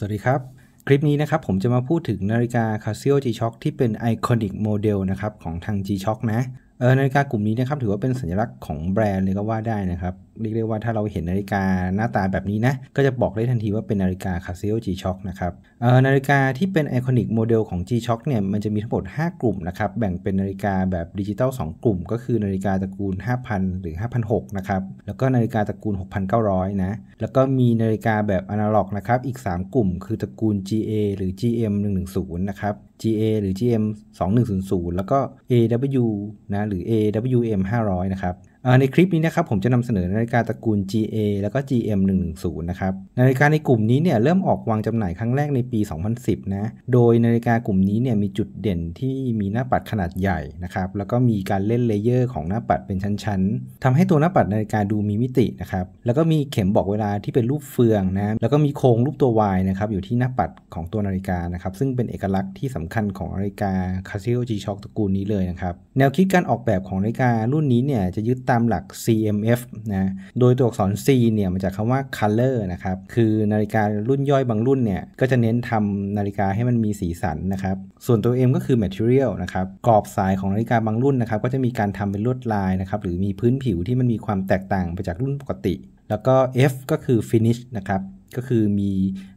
สวัสดีครับ คลิปนี้นะครับผมจะมาพูดถึงนาฬิกา Casio G-Shock ที่เป็นไอคอนิกโมเดลนะครับของทาง G-Shock นะนาฬิกากลุ่มนี้นะครับถือว่าเป็นสัญลักษณ์ของแบรนด์เลยก็ว่าได้นะครับ เรียกได้ว่าถ้าเราเห็นนาฬิกาหน้าตาแบบนี้นะ ก็จะบอกได้ทันทีว่าเป็นนาฬิกาคาซ s โ o จีช็อกนะครับนาฬิกาที่เป็นไอคอนิกโมเดลของ G-Shock เนี่ยมันจะมีทั้งหมด 5 กลุ่มนะครับ แบ่งเป็นนาฬิกาแบบดิจิตอล2 กลุ่มก็คือนาฬิกาตระกูล 5,000 หรือ5,006นะครับแล้วก็นาฬิกาตระกูล 6,900 นะ แล้วก็มีนาฬิกาแบบอนาล็อกนะครับอีก 3 กลุ่ม คือตระกูล GA หรือ GM 110นะครับ GA หรือ GM 2100 แล้วก็ AW นะหรือ AWM 500 นะครับในคลิปนี้นะครับผมจะนำเสนอนาฬิกาตระกูล GA แล้วก็ GM 1 1 0นะครับนาฬิกาในกลุ่มนี้เนี่ยเริ่มออกวางจำหน่ายครั้งแรกในปี 2010 นะโดยนาฬิกากลุ่มนี้เนี่ยมีจุดเด่นที่มีหน้าปัดขนาดใหญ่นะครับแล้วก็มีการเล่นเลเยอร์ของหน้าปัดเป็นชั้นๆ ทำให้ตัวหน้าปัดนาฬิกาดูมีมิตินะครับแล้วก็มีเข็มบอกเวลาที่เป็นรูปเฟืองนะแล้วก็มีโครงรูปตัว Y นะครับอยู่ที่หน้าปัดของตัวนาฬิกานะครับซึ่งเป็นเอกลักษณ์ที่สำคัญของนาฬิกา Casio G-Shock ตระกูลนี้เลยนะครับแนวคิดการออกแบบของนาฬิการุ่นนี้เนี่ยจะยึดตามหลัก CMF นะ โดยตัวอักษร C เนี่ยมาจากคำว่า color นะครับ คือนาฬิการุ่นย่อยบางรุ่นเนี่ยก็จะเน้นทำนาฬิกาให้มันมีสีสันนะครับ ส่วนตัว M ก็คือ material นะครับกรอบสายของนาฬิกาบางรุ่นนะครับ ก็จะมีการทำเป็นลวดลายนะครับ หรือมีพื้นผิวที่มันมีความแตกต่างไปจากรุ่นปกติ แล้วก็ F ก็คือ finish นะครับ ก็คือมี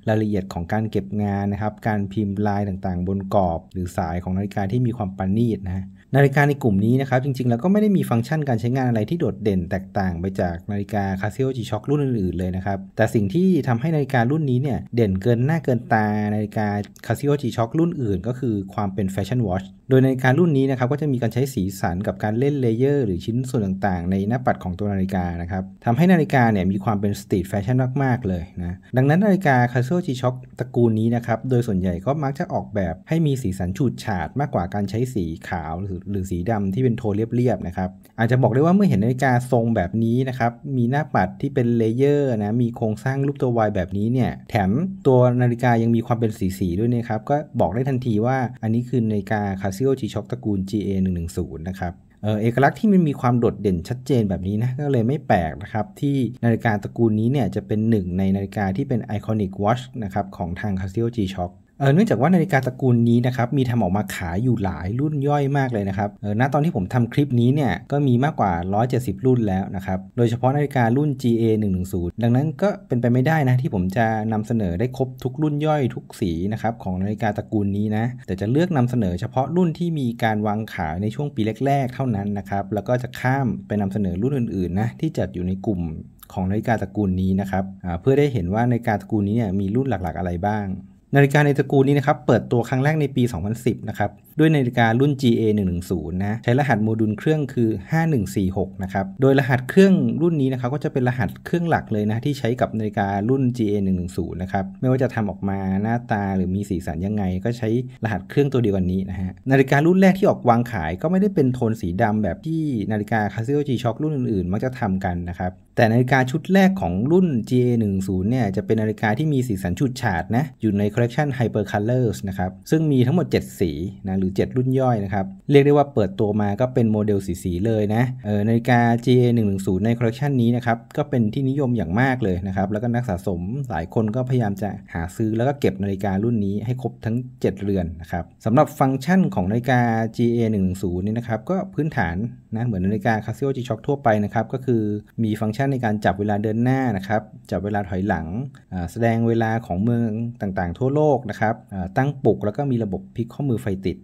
รายละเอียดของการเก็บงานนะครับ การพิมพ์ลายต่างๆ บนกรอบ หรือสายของนาฬิกาที่มีความประณีตนะนาฬิกาในกลุ่มนี้นะครับจริงๆแล้วก็ไม่ได้มีฟังก์ชันการใช้งานอะไรที่โดดเด่นแตกต่างไปจากนาฬิกาคาซิโอจีช็อครุ่นอื่นๆ เลยนะครับแต่สิ่งที่ทำให้นาฬิการุ่นนี้เนี่ยเด่นเกินหน้าเกินตานาฬิกาคาซิโอจีช็อครุ่นอื่น ก็คือความเป็นแฟชั่นวอชโดยนาฬิการุ่นนี้นะครับก็จะมีการใช้สีสันกับการเล่นเลเยอร์ หรือชิ้นส่วนต่างๆ ในหน้าปัดของตัวนาฬิกานะครับทำให้นาฬิกาเนี่ยมีความเป็นสตรีทแฟชั่นมากๆเลยนะดังนั้นนาฬิกา c ซ s i o จีช็อคตระกูลนี้นะครับโดยส่วนใหญ่ก็มักจะออกแบบให้มีสีสันฉูดฉาดมากกว่าการใช้สีขาวหรือหรือสีดำที่เป็นโทนเรียบๆนะครับ อาจจะบอกได้ว่าเมื่อเห็นนาฬิกาทรงแบบนี้นะครับ มีหน้าปัดที่เป็นเลเยอร์นะมีโครงสร้างรูปตัววายแบบนี้เนี่ยแถมตัวนาฬิกายังมีความเป็นสีๆด้วยนะครับ ก็บอกได้ทันทีว่าอันนี้คือนาฬิกาคาซิโอจีช็อกตระกูล GA110 นะครับเอกลักษณ์ที่มันมีความโดดเด่นชัดเจนแบบนี้นะก็เลยไม่แปลกนะครับที่นาฬิกาตระกูลนี้เนี่ยจะเป็นหนึ่งในนาฬิกาที่เป็นไอคอนิกวอชนะครับของทาง Casio G-Shock เนื่องจากว่านาฬิกาตระกูลนี้นะครับมีทำออกมาขายอยู่หลายรุ่นย่อยมากเลยนะครับณตอนที่ผมทำคลิปนี้เนี่ยก็มีมากกว่า 170 รุ่นแล้วนะครับโดยเฉพาะนาฬิการุ่น GA 110ดังนั้นก็เป็นไปไม่ได้นะที่ผมจะนำเสนอได้ครบทุกรุ่นย่อยทุกสีนะครับของนาฬิกาตระกูลนี้นะแต่จะเลือกนำเสนอเฉพาะรุ่นที่มีการวางขายในช่วงปีแรกๆ เท่านั้นนะครับแล้วก็จะข้ามไปนำเสนอรุ่นอื่นๆนะที่จัดอยู่ในกลุ่มของนาฬิกาตระกูลนี้นะครับเพื่อได้เห็นว่านาฬิกาตระกูลนี้เนี่ยมีรุ่นหลักๆอะไรบ้างนาฬิกาในตระกูลนี้นะครับเปิดตัวครั้งแรกในปี 2010 นะครับด้วยนาฬิการุ่น GA 110นะใช้รหัสโมดูล เครื่องคือ 5146 นะครับโดยรหัสเครื่องรุ่นนี้นะครับก็จะเป็นรหัสเครื่องหลักเลยนะที่ใช้กับนาฬิการุ่น GA 110นะครับไม่ว่าจะทำออกมาหน้าตาหรือมีสีสันยังไง ก็ใช้รหัสเครื่องตัวเดียวกันนี้นะฮะนาฬิการุ่นแรกที่ออกวางขาย ก็ไม่ได้เป็นโทนสีดำแบบที่นาฬิกาคาซิโอจีช็อครุ่นอื่นๆมักจะทำกัน นะครับแต่นาฬิกาชุดแรกของรุ่น GA 110เนี่ยจะเป็นนาฬิกาที่มีสีสันฉูดฉาดนะอยู่ในค Collection Hyper Colors นะครับซึ่งมีทั้งหมด 7 สีนะหรือ 7 รุ่นย่อยนะครับเรียกได้ว่าเปิดตัวมาก็เป็นโมเดลสีสีเลยนะเออนาฬิกา GA 1 1 0ในคอลเลคชันนี้นะครับก็เป็นที่นิยมอย่างมากเลยนะครับแล้วก็นักสะสมหลายคนก็พยายามจะหาซื้อแล้วก็เก็บนาฬิการุ่นนี้ให้ครบทั้ง 7 เรือนนะครับสำหรับฟังก์ชันของนาฬิกา GA 1 1 0นี่นะครับก็พื้นฐานนะเหมือนนาฬิกา Casio G-Shock ทั่วไปนะครับก็คือมีฟังก์ชันในการจับเวลาเดินหน้านะครับจับเวลาถอยหลังแสดงเวลาของเมืองต่างๆทั่วโลกนะครับตั้งปลุกแล้วก็มีระบบพลิกข้อมือไฟติด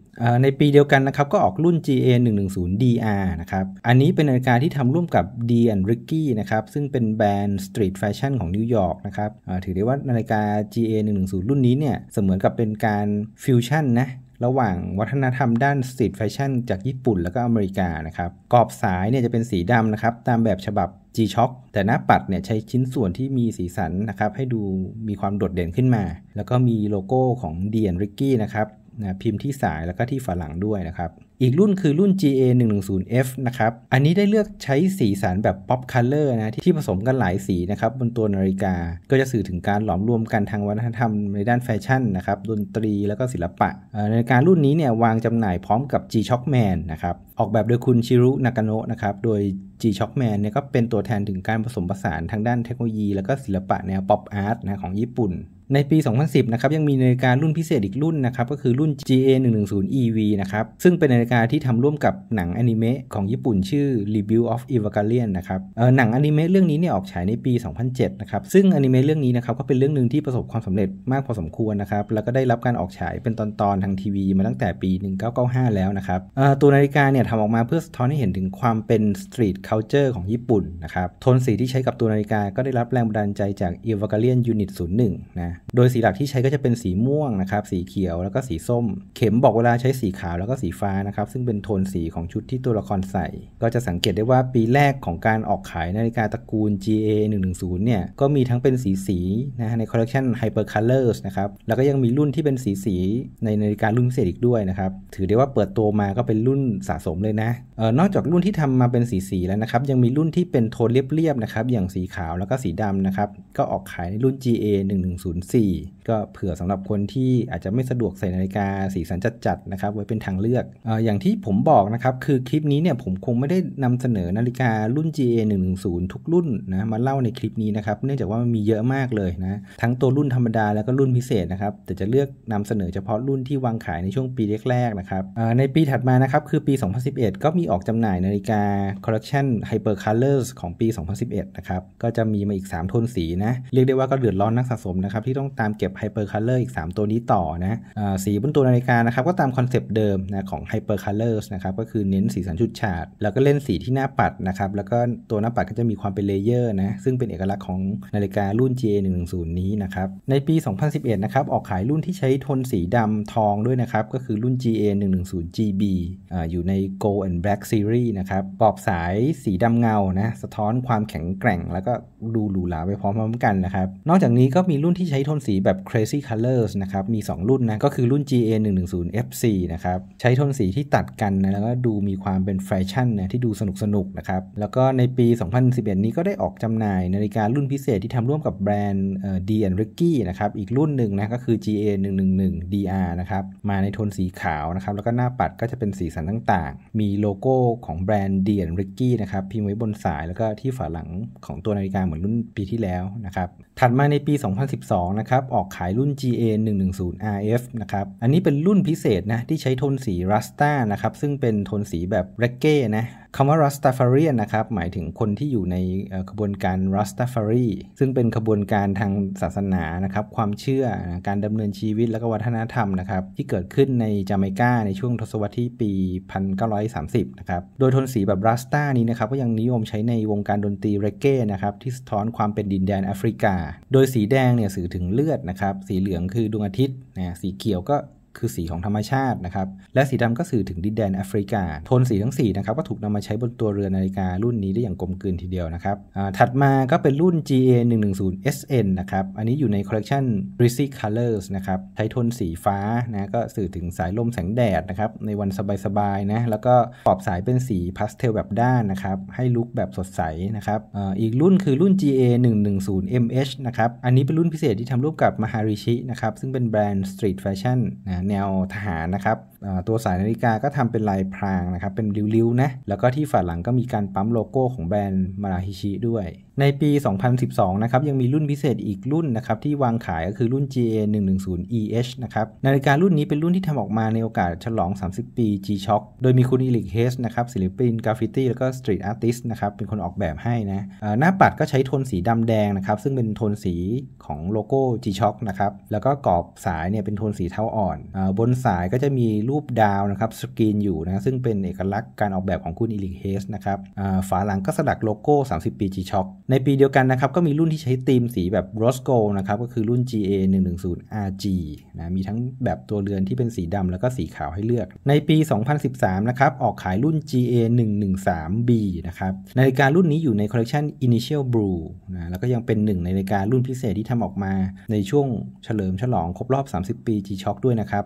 ในปีเดียวกันนะครับก็ออกรุ่น GA 1 1 0 DR นะครับอันนี้เป็นนาฬิกาที่ทำร่วมกับ D and Ricky นะครับซึ่งเป็นแบรนด์สตรีทแฟชั่นของนิวยอร์กนะครับถือได้ว่านาฬิกา GA 1 1 0รุ่นนี้เนี่ยเสมือนกับเป็นการฟิวชั่นนะระหว่างวัฒนธรรมด้านสตรีทแฟชั่นจากญี่ปุ่นแล้วก็อเมริกานะครับกรอบสายเนี่ยจะเป็นสีดำนะครับตามแบบฉบับ G-Shock แต่หน้าปัดเนี่ยใช้ชิ้นส่วนที่มีสีสันนะครับ ให้ดูมีความโดดเด่นขึ้นมา แล้วก็มีโลโก้ของเดียนริกกี้นะครับนะพิมพ์ที่สายแล้วก็ที่ฝาหลังด้วยนะครับ อีกรุ่นคือรุ่น GA 1 1 0 F นะครับ อันนี้ได้เลือกใช้สีสันแบบ pop color นะที่ผสมกันหลายสีนะครับ บนตัวนาฬิกา ก็จะสื่อถึงการหลอมรวมกันทางวัฒนธรรมในด้านแฟชั่นนะครับ ดนตรีแล้วก็ศิลปะนาฬิการุ่นนี้เนี่ยวางจำหน่ายพร้อมกับ G-Shock Man นะครับ ออกแบบโดยคุณชิรุ นากาโนะนะครับ โดย G-Shock Man เนี่ยก็เป็นตัวแทนถึงการผสมผสานทางด้านเทคโนโลยีแล้วก็ศิลปะแนว pop art นะของญี่ปุ่นในปี 2010 นะครับยังมีนาฬิการุ่นพิเศษอีกรุ่นนะครับก็คือรุ่น GA 1 1 0 EV นะครับซึ่งเป็นนาฬิกาที่ทำร่วมกับหนังอนิเมะของญี่ปุ่น ชื่อ r e v i e w of Evangelion นะครับหนังอนิเมะเรื่องนี้เนี่ยออกฉายในปี 2007 นะครับซึ่งอนิเมะเรื่องนี้นะครับก็เป็นเรื่องหนึ่งที่ประสบความสำเร็จมากพอสมควรนะครับแล้วก็ได้รับการออกฉายเป็นตอนๆ ทางทีวีมาตั้งแต่ปี 1995 แล้วนะครับตัวนาฬิกาเนี่ยทำออกมาเพื่อสะท้อนให้เห็นถึงความเป็น Street Culture ของญี่ปุ่นนะครับโทนสีที่ใช้กับตัวนาฬิกาก็ได้รับแรงบันดาลใจจาก Evangelion Unit 01นะโดยสีหลักที่ใช้ก็จะเป็นสีม่วงนะครับ สีเขียวแล้วก็สีส้ม เข็มบอกเวลาใช้สีขาวแล้วก็สีฟ้านะครับ ซึ่งเป็นโทนสีของชุดที่ตัวละครใส่ ก็จะสังเกตได้ว่าปีแรกของการออกขายนาฬิกาตระกูล GA 110เนี่ย ก็มีทั้งเป็นสีสีนะฮะในคอลเลคชัน Hyper Colors นะครับ แล้วก็ยังมีรุ่นที่เป็นสีสีในนาฬิการุ่นพิเศษอีกด้วยนะครับ ถือได้ว่าเปิดตัวมาก็เป็นรุ่นสะสมเลยนะ เออนอกจากรุ่นที่ทำมาเป็นสีสีแล้วนะครับ ยังมีรุ่นที่เป็นโทนเรียบๆนะครับอย่างสีขาวแล้วก็สีดำนะครับก็ออกขายในรุ่น GA 1 1 0 4ก็เผื่อสำหรับคนที่อาจจะไม่สะดวกใส่นาฬิกา สีสันจัดๆนะครับไว้เป็นทางเลือกออย่างที่ผมบอกนะครับคือคลิปนี้เนี่ยผมคงไม่ได้นำเสนอนาฬิการุ่น GA 1 1 0ทุกรุ่นนะมาเล่าในคลิปนี้นะครับเนื่องจากว่ามันมีเยอะมากเลยนะทั้งตัวรุ่นธรรมดาแล้วก็รุ่นพิเศษนะครับแต่จะเลือกนำเสนอเฉพาะรุ่นที่วางขายในช่วงปีแรกๆนะครับในปีถัดมานะครับคือปี 2011 ก็มีออกจำหน่ายนาฬิกาคอลล o ชันไฮเปอร์คัลเลอร์สของปี 2011 นะครับก็จะมีมาอีก3โทนสีนะเรียกได้ว่าก็เดือดร้อนนักสะสมนะครับที่ต้องตามเก็บไฮเปอร์ค o ลเลอร์อีก 3 ตัวนี้ต่อนะะสีบนตัวนาฬิกานะครับก็ตามคอนเซปต์เดิมนะของไฮเปอร์ค r ลเลอร์นะครับก็คือเน้นสีสันชุดฉาดแล้วก็เล่นสีที่หน้าปัดนะครับแล้วก็ตัวหน้าปัดก็จะมีความเป็นเลเยอร์นะซึ่งเป็นเอกลักษณ์ของนาฬิการุ่น GA110 นี้นะครับในปี 2011 นะครับออกขายรุ่นที่ใช้โทนสีดำทองด้วยนะครับก็คือรุ่น GA110GB ออยู่ใน Gold and Black Series นะครับปอบสายสีดำเงานะสะท้อนความแข็งแกร่ง แล้วก็ดูหรูหราไปพร้อมๆกันนะครับนอกจากนี้ก็มีรุ่นที่ใช้โทนสีแบบ crazy colors นะครับ มี 2 รุ่นนะ ก็คือรุ่น GA 1 1 0 FC นะครับ ใช้โทนสีที่ตัดกันนะ แล้วก็ดูมีความเป็นแฟชั่นนะที่ดูสนุกสนุกนะครับ แล้วก็ในปี 2011 นี้ก็ได้ออกจำหน่ายนาฬิการุ่นพิเศษที่ทำร่วมกับแบรนด์ D and Ricky นะครับ อีกรุ่นหนึ่งนะ ก็คือ GA 1 1 1 DR นะครับ มาในโทนสีขาวนะครับ แล้วก็หน้าปัดก็จะเป็นสีสันต่างๆ มีโลโก้ของแบรนด์ D and Ricky นะครับพิมพ์ไว้บนสาย แล้วก็ที่ฝาหลังของตัวนาฬิกาเหมือนรุ่นปีที่แล้วนะครับถัดมาในปี 2012นะครับออกขายรุ่น GA 1 1 0 RF นะครับ อันนี้เป็นรุ่นพิเศษนะ ที่ใช้โทนสีรัสต้านะครับ ซึ่งเป็นโทนสีแบบเรกเก้นะคำว่ารัสตาฟารีนะครับหมายถึงคนที่อยู่ในขบวนการรัสตาฟารีซึ่งเป็นขบวนการทางศาสนานะครับความเชื่อการดำเนินชีวิตและก็วัฒนธรรมนะครับที่เกิดขึ้นในจาเมกาในช่วงทศวรรษที่ปี 1930 นะครับโดยทนสีแบบรัสตานี้นะครับก็ยังนิยมใช้ในวงการดนตรีเรเก้นะครับที่สะท้อนความเป็นดินแดนแอฟริกา โดยสีแดงเนี่ยสื่อถึงเลือดนะครับสีเหลืองคือดวงอาทิตย์นะสีเขียวก็คือสีของธรรมชาตินะครับ และสีดำก็สื่อถึงดินแดนแอฟริกาโทนสีทั้ง4นะครับก็ถูกนำมาใช้บนตัวเรือนนาฬิการุ่นนี้ได้อย่างกลมกลืนทีเดียวนะครับถัดมาก็เป็นรุ่น GA 1 1 0 SN นะครับ อันนี้อยู่ในคอลเลกชัน b r i z z y Colors นะครับใช้โทนสีฟ้านะก็สื่อถึงสายลมแสงแดดนะครับในวันสบายๆนะแล้วก็ขอบสายเป็นสีพาสเทลแบบด้านนะครับ ให้ลุคแบบสดใสนะครับอีกรุ่นคือรุ่น GA 1 1 0 MH นะครับอันนี้เป็นรุ่นพิเศษที่ทำร่วมกับมาาริชินะครับซึ่งเป็นแบรนด์สตรีทแฟชั่นนะแนวทหารนะครับตัวสายนาฬิกาก็ทำเป็นลายพรางนะครับ เป็นริ้วๆนะ แล้วก็ที่ฝาหลังก็มีการปั๊มโลโก้ของแบรนด์มาราฮิชิด้วย ในปี 2012นะครับยังมีรุ่นพิเศษอีกรุ่นนะครับ ที่วางขายก็คือรุ่น GA 1 1 0 EH นะครับนาฬิการุ่นนี้เป็นรุ่นที่ทำออกมาในโอกาสฉลอง 30 ปี G-Shock โดยมีคุณอิลิกเฮสนะครับศิลปิน กราฟฟิตี้ แล้วก็สตรีทอาร์ติสต์นะครับเป็นคนออกแบบให้นะหน้าปัดก็ใช้โทนสีดำแดงนะครับซึ่งเป็นโทนสีของโลโก้ G-Shock นะครับแล้วก็กรอบสายเนี่ยเป็นโทนสีเทาอ่อนบนสายก็จะมีรูปดาวนะครับ สกรีนอยู่นะ ซึ่งเป็นเอกลักษณ์การออกแบบของคุณอิลิเฮสนะครับฝาหลังก็สลักโลโก้ 30 ปีจีช็อกในปีเดียวกันนะครับ ก็มีรุ่นที่ใช้ธีมสีแบบ r o สโกนะครับก็คือรุ่น GA 1 1 0 RG นะมีทั้งแบบตัวเรือนที่เป็นสีดำแล้วก็สีขาวให้เลือก ในปี 2013 นะครับ ออกขายรุ่น GA 1 1 3 B นะครับนาฬิการุ่นนี้อยู่ในคอลเลกชัน Initial Blue นะแล้วก็ยังเป็นหนึ่งในนาฬิการุ่นพิเศษที่ทำออกมาในช่วงเฉลิมฉลองครบรอบ 30 ปีจีช็อกด้วยนะครับ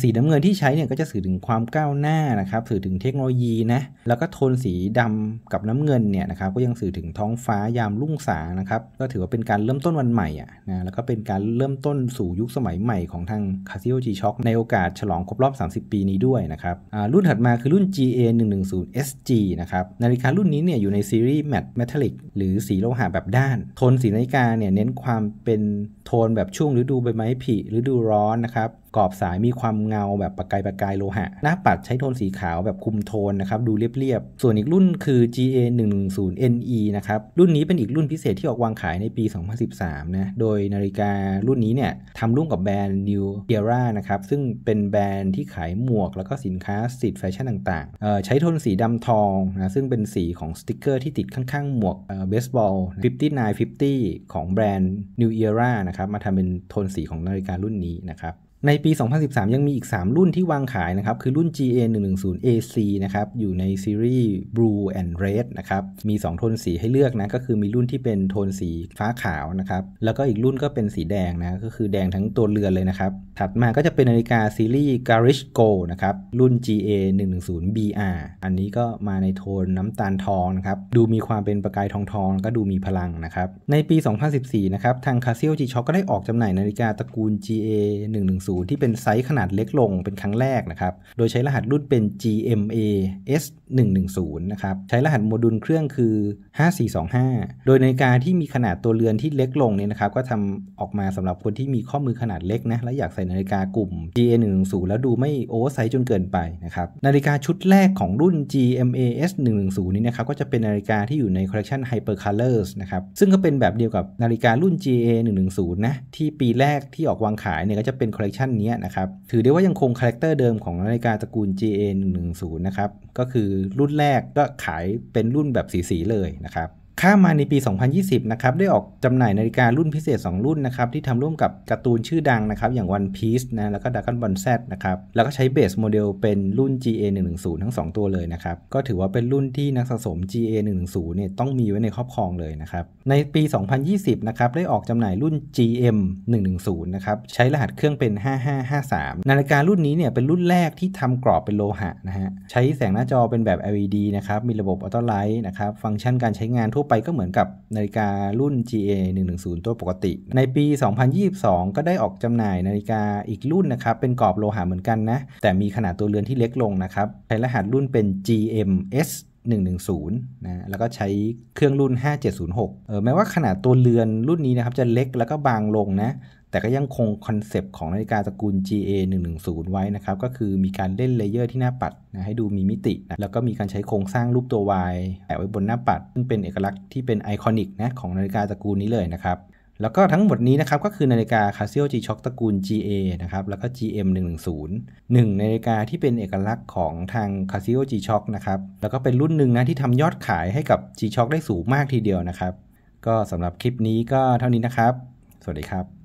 สีน้ำเงินที่ใช้เนี่ยก็จะสื่อถึงความก้าวหน้านะครับ สื่อถึงเทคโนโลยีนะ แล้วก็โทนสีดำกับน้ำเงินเนี่ยนะครับ ก็ยังสื่อถึงท้องฟ้ายามรุ่งสางนะครับ ก็ถือว่าเป็นการเริ่มต้นวันใหม่อ่ะนะ แล้วก็เป็นการเริ่มต้นสู่ยุคสมัยใหม่ของทางคาซิโอจีช็อคในโอกาสฉลองครบรอบ 30 ปีนี้ด้วยนะครับรุ่นถัดมาคือรุ่น GA 1 1 0 SG นะครับ นาฬิการุ่นนี้เนี่ยอยู่ในซีรีส์แม t t e เ e t a l ลิกหรือสีโลหะแบบด้าน โทนสีนาฬิกาเนี่ยเน้นความเป็นโทนแบบช่วงฤดูใบไม้ผลิฤดูร้อนนะครับกรอบสายมีความเงาแบบประกายประกายโลหะ หน้าปัดใช้โทนสีขาวแบบคุมโทนนะครับ ดูเรียบๆส่วนอีกรุ่นคือ GA 1 1 0 NE นะครับ รุ่นนี้เป็นอีกรุ่นพิเศษที่ออกวางขายในปี 2013 นะ โดยนาฬิการุ่นนี้เนี่ยทำร่วมกับแบรนด์ New Era นะครับ ซึ่งเป็นแบรนด์ที่ขายหมวกแล้วก็สินค้าสิทธิ์แฟชั่นต่างๆ ใช้โทนสีดำทองนะซึ่งเป็นสีของสติกเกอร์ที่ติดข้างๆหมวกเบสบอล5950ของแบรนด์ New Era นะครับมาทำเป็นโทนสีของนาฬิการุ่นนี้นะครับในปี 2013 ยังมีอีก 3 รุ่นที่วางขายนะครับ คือรุ่น GA110AC นะครับ อยู่ในซีรีส์ Blue and Red นะครับ มี2โทนสีให้เลือกนะ ก็คือมีรุ่นที่เป็นโทนสีฟ้าขาวนะครับ แล้วก็อีกรุ่นก็เป็นสีแดงนะ ก็คือแดงทั้งตัวเรือนเลยนะครับถัดมาก็จะเป็นนาฬิกาซีรีส์ Garish Go นะครับ รุ่น GA 1 1 0 BR อันนี้ก็มาในโทนน้ำตาลทองนะครับ ดูมีความเป็นประกายทองทองก็ดูมีพลังนะครับ ในปี 2014 นะครับ ทาง Casio G Shock ก็ได้ออกจำหน่ายนาฬิกาตระกูล GA 1 1 0ที่เป็นไซส์ขนาดเล็กลงเป็นครั้งแรกนะครับ โดยใช้รหัสรุ่นเป็น GMA S 1 1 0นะครับ ใช้รหัสโมดูลเครื่องคือ 5425 โดยนาฬิกาที่มีขนาดตัวเรือนที่เล็กลงเนี่ยนะครับก็ทำออกมาสำหรับคนที่มีข้อมือขนาดเล็กนะและอยากใส่นาฬิกากลุ่ม GA 1 1 0แล้วดูไม่โอเวอร์ไซส์จนเกินไปนะครับนาฬิกาชุดแรกของรุ่น GMA S 1 1 0นี้นะครับก็จะเป็นนาฬิกาที่อยู่ในคอลเลคชัน Hyper Colors นะครับซึ่งก็เป็นแบบเดียวกับนาฬิการุ่น GA 1 1 0นะที่ปีแรกที่ออกวางขายเนี่ยก็จะเป็นคอลเลคชันนี้นะครับถือได้ว่ายังคงคาแรคเตอร์เดิมของนาฬิกาตระกูล GA 1 1 0นะครับก็คือรุ่นแรกก็ขายเป็นรุ่นแบบสี ๆ เลยนะครับข้ามมาในปี 2020 นะครับ ได้ออกจำหน่ายนาฬิการุ่นพิเศษ 2 รุ่นนะครับที่ทำร่วมกับการ์ตูนชื่อดังนะครับอย่าง One Piece นะแล้วก็ Dragon Ball Z นะครับแล้วก็ใช้เบสโมเดลเป็นรุ่น GA 1 1 0ทั้ง 2 ตัวเลยนะครับก็ถือว่าเป็นรุ่นที่นักสะสม GA 1 1 0เนี่ยต้องมีไว้ในครอบครองเลยนะครับในปี 2020 นะครับได้ออกจำหน่ายรุ่น GM 1 1 0นะครับใช้รหัสเครื่องเป็น 5553 นาฬิการุ่นนี้เนี่ยเป็นรุ่นแรกที่ทำกรอบเป็นโลหะนะฮะใช้แสงหน้าจอเป็นแบบ LED นะครับมีระบบออโต้ไลท์นะครับฟังก์ชันการใช้งานทั่วไปก็เหมือนกับนาฬิการุ่น GA 110ตัวปกติ ในปี 2022 ก็ได้ออกจำหน่ายนาฬิกาอีกรุ่นนะครับ เป็นกรอบโลหะเหมือนกันนะ แต่มีขนาดตัวเรือนที่เล็กลงนะครับใช้รหัสรุ่นเป็น GMS 110นะ แล้วก็ใช้เครื่องรุ่น 5706 เออแม้ว่าขนาดตัวเรือนรุ่นนี้นะครับ จะเล็กแล้วก็บางลงนะแต่ก็ยังคงคอนเซปต์ของนาฬิกาตระกูล GA 1 1 0ไว้นะครับ ก็คือมีการเล่นเลเยอร์ ที่หน้าปัดนะให้ดูมีมิตินะแล้วก็มีการใช้โครงสร้างรูปตัววายแปะไว้บนหน้าปัด ซึ่งเป็นเอกลักษณ์ที่เป็นไอคอนิกนะของนาฬิกาตระกูลนี้เลยนะครับ แล้วก็ทั้งหมดนี้นะครับก็คือนาฬิกา Casio G-Shock ตระกูล GA นะครับ แล้วก็ GM 110 1นาฬิกาที่เป็นเอกลักษณ์ของทาง Casio G-Shock นะครับ แล้วก็เป็นรุ่นหนึ่งนะที่ทำยอดขายให้กับ G-Shock ได้สูงมากทีเดียวนะครับ ก็สำหรับคลิปนี้ก็เท่านี้นะครับ สวัสดีครับ